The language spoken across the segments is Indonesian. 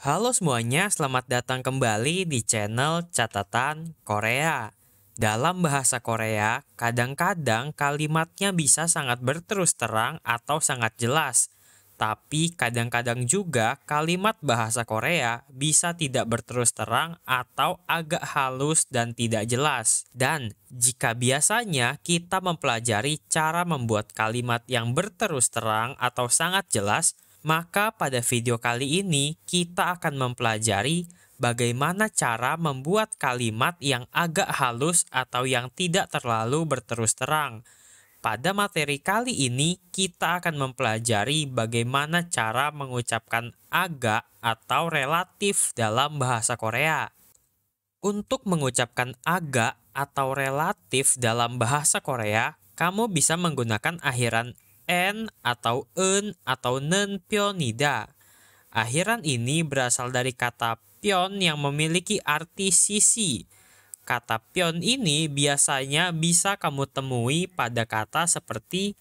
Halo semuanya, selamat datang kembali di channel Catatan Korea. Dalam bahasa Korea, kadang-kadang kalimatnya bisa sangat berterus terang atau sangat jelas. Tapi kadang-kadang juga kalimat bahasa Korea bisa tidak berterus terang atau agak halus dan tidak jelas. Dan jika biasanya kita mempelajari cara membuat kalimat yang berterus terang atau sangat jelas, maka pada video kali ini kita akan mempelajari bagaimana cara membuat kalimat yang agak halus atau yang tidak terlalu berterus terang. Pada materi kali ini kita akan mempelajari bagaimana cara mengucapkan agak atau relatif dalam bahasa Korea. Untuk mengucapkan agak atau relatif dalam bahasa Korea, kamu bisa menggunakan akhiran en atau en atau nen pionida. Akhiran ini berasal dari kata pion yang memiliki arti sisi. Kata pion ini biasanya bisa kamu temui pada kata seperti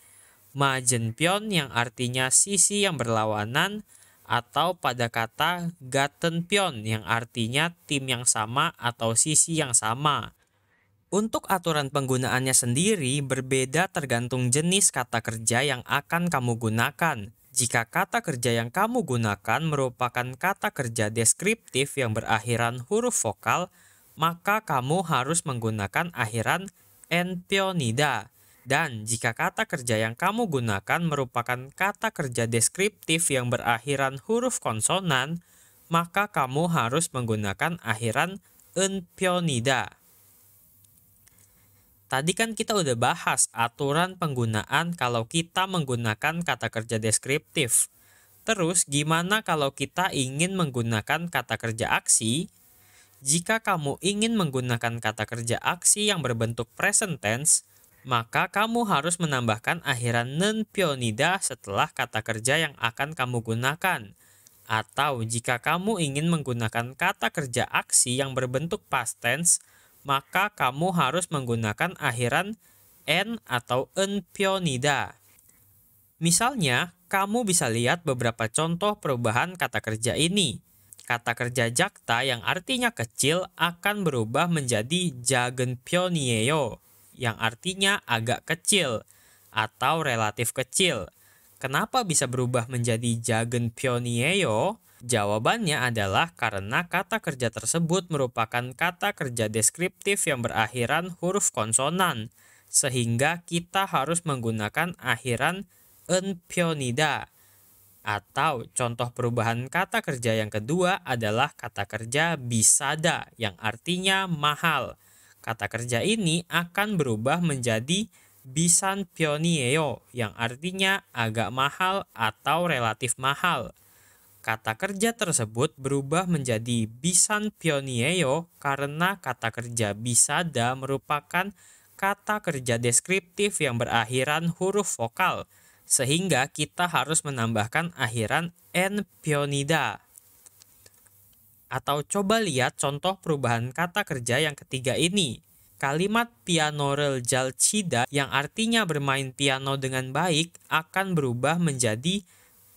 majen pion yang artinya sisi yang berlawanan atau pada kata gaten pion yang artinya tim yang sama atau sisi yang sama. Untuk aturan penggunaannya sendiri berbeda tergantung jenis kata kerja yang akan kamu gunakan. Jika kata kerja yang kamu gunakan merupakan kata kerja deskriptif yang berakhiran huruf vokal, maka kamu harus menggunakan akhiran entionida. Dan jika kata kerja yang kamu gunakan merupakan kata kerja deskriptif yang berakhiran huruf konsonan, maka kamu harus menggunakan akhiran enpionida. Tadi kan kita udah bahas aturan penggunaan kalau kita menggunakan kata kerja deskriptif. Terus gimana kalau kita ingin menggunakan kata kerja aksi? Jika kamu ingin menggunakan kata kerja aksi yang berbentuk present tense, maka kamu harus menambahkan akhiran nen pionida setelah kata kerja yang akan kamu gunakan. Atau jika kamu ingin menggunakan kata kerja aksi yang berbentuk past tense, maka kamu harus menggunakan akhiran n atau enpionida. Misalnya, kamu bisa lihat beberapa contoh perubahan kata kerja ini. Kata kerja jakta yang artinya kecil akan berubah menjadi jagenpionieyo, yang artinya agak kecil atau relatif kecil. Kenapa bisa berubah menjadi jagenpionieyo? Jawabannya adalah karena kata kerja tersebut merupakan kata kerja deskriptif yang berakhiran huruf konsonan, sehingga kita harus menggunakan akhiran en Atau contoh perubahan kata kerja yang kedua adalah kata kerja bisada yang artinya mahal. Kata kerja ini akan berubah menjadi bisan pionieo yang artinya agak mahal atau relatif mahal. Kata kerja tersebut berubah menjadi bisan pionieyo karena kata kerja bisada merupakan kata kerja deskriptif yang berakhiran huruf vokal, sehingga kita harus menambahkan akhiran n pionida. Atau coba lihat contoh perubahan kata kerja yang ketiga ini. Kalimat pianorel jalcida yang artinya bermain piano dengan baik akan berubah menjadi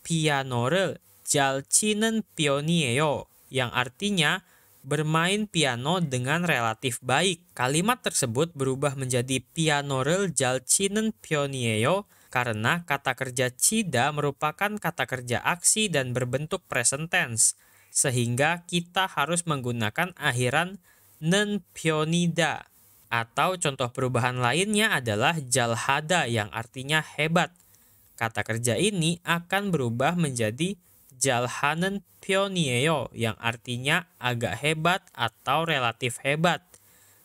pianorel Jalcinen Pionieyo yang artinya bermain piano dengan relatif baik. Kalimat tersebut berubah menjadi pianorel Jalcinen Pionieyo karena kata kerja cida merupakan kata kerja aksi dan berbentuk present tense, sehingga kita harus menggunakan akhiran nen pionida. Atau contoh perubahan lainnya adalah jalhada yang artinya hebat. Kata kerja ini akan berubah menjadi Jalhanen Pionieo yang artinya agak hebat atau relatif hebat.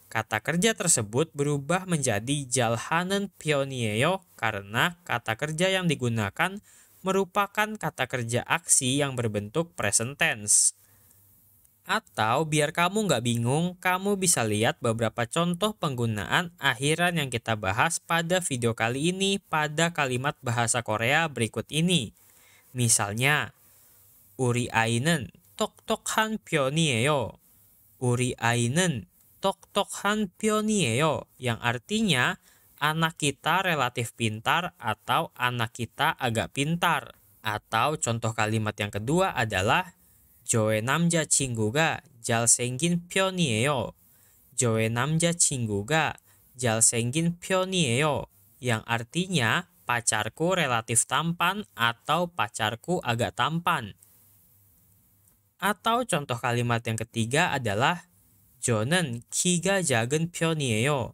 Kata kerja tersebut berubah menjadi Jalhanen Pionieo karena kata kerja yang digunakan merupakan kata kerja aksi yang berbentuk present tense. Atau biar kamu nggak bingung, kamu bisa lihat beberapa contoh penggunaan akhiran yang kita bahas pada video kali ini pada kalimat bahasa Korea berikut ini. Misalnya, 우리 아이는 똑똑한 편이에요. 우리 아이는 똑똑한 편이에요. Yang artinya anak kita relatif pintar atau anak kita agak pintar. Atau contoh kalimat yang kedua adalah Joe namja 친구가 잘생긴 편이에요. Joe namja 친구가 잘생긴 편이에요. Yang artinya pacarku relatif tampan atau pacarku agak tampan. Atau contoh kalimat yang ketiga adalah 저는 kiga 작은 편이에요.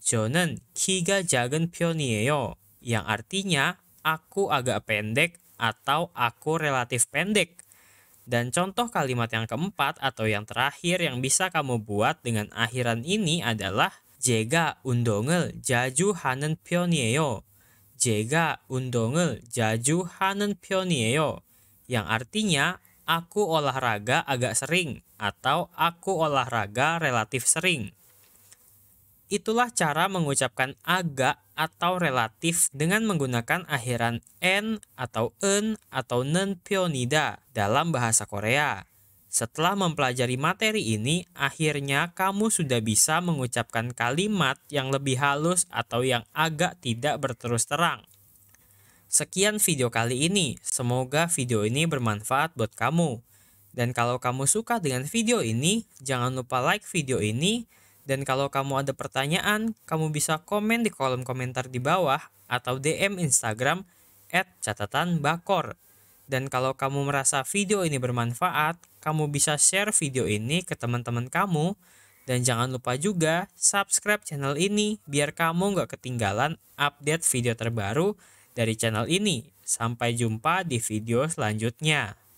저는 kiga 작은 편이에요. Yang artinya aku agak pendek atau aku relatif pendek. Dan contoh kalimat yang keempat atau yang terakhir yang bisa kamu buat dengan akhiran ini adalah jega undongel jaju hanen 편이에요. jega undongel jaju hanen 편이에요. Yang artinya aku olahraga agak sering atau aku olahraga relatif sering. Itulah cara mengucapkan agak atau relatif dengan menggunakan akhiran n atau en atau nen pionida dalam bahasa Korea. Setelah mempelajari materi ini, akhirnya kamu sudah bisa mengucapkan kalimat yang lebih halus atau yang agak tidak berterus terang. Sekian video kali ini, semoga video ini bermanfaat buat kamu. Dan kalau kamu suka dengan video ini, jangan lupa like video ini. Dan kalau kamu ada pertanyaan, kamu bisa komen di kolom komentar di bawah atau DM Instagram @catatanbakor Dan kalau kamu merasa video ini bermanfaat, kamu bisa share video ini ke teman-teman kamu. Dan jangan lupa juga subscribe channel ini biar kamu nggak ketinggalan update video terbaru dari channel ini. Sampai jumpa di video selanjutnya.